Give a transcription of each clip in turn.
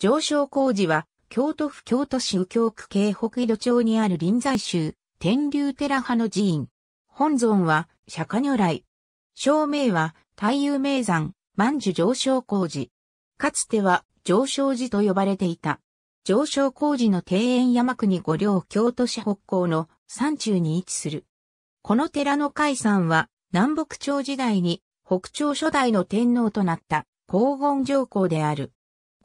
上昇工事は、京都府京都市右京区京北井戸町にある臨済宗、天竜寺派の寺院。本尊は、釈迦如来。正名は、太夫名山、万寿上昇工事。かつては、上昇寺と呼ばれていた。上昇工事の庭園山国五両京都市北港の山中に位置する。この寺の海山は、南北朝時代に、北朝初代の天皇となった、黄金上皇である。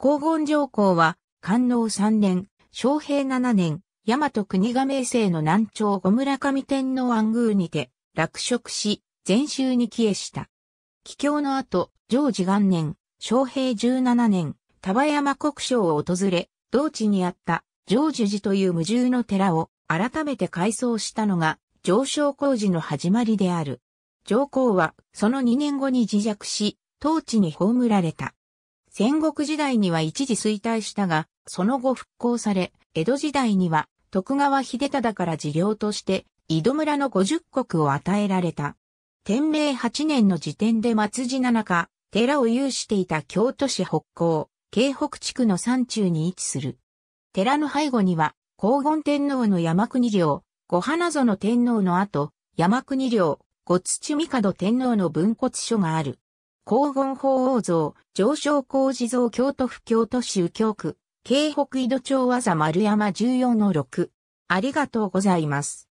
黄金上皇は、官能三年、昌平七年、大和国が名生の南朝小村上天皇安宮にて、落職し、禅宗に帰依した。帰郷の後、常時元年、昌平十七年、丹波山国省を訪れ、道地にあった常樹寺という無住の寺を改めて改装したのが上昇工事の始まりである。上皇はその二年後に自弱し、当地に葬られた。戦国時代には一時衰退したが、その後復興され、江戸時代には徳川秀忠から事業として、井戸村の50国を与えられた。天明8年の時点で松寺七日、寺を有していた京都市北港、京北地区の山中に位置する。寺の背後には、黄金天皇の山国領、御花園天皇の後、山国領、五土帝天皇の文骨書がある。黄金法王像、上昇工事像京都府京都市右京区、京北井戸町技丸山14の6。ありがとうございます。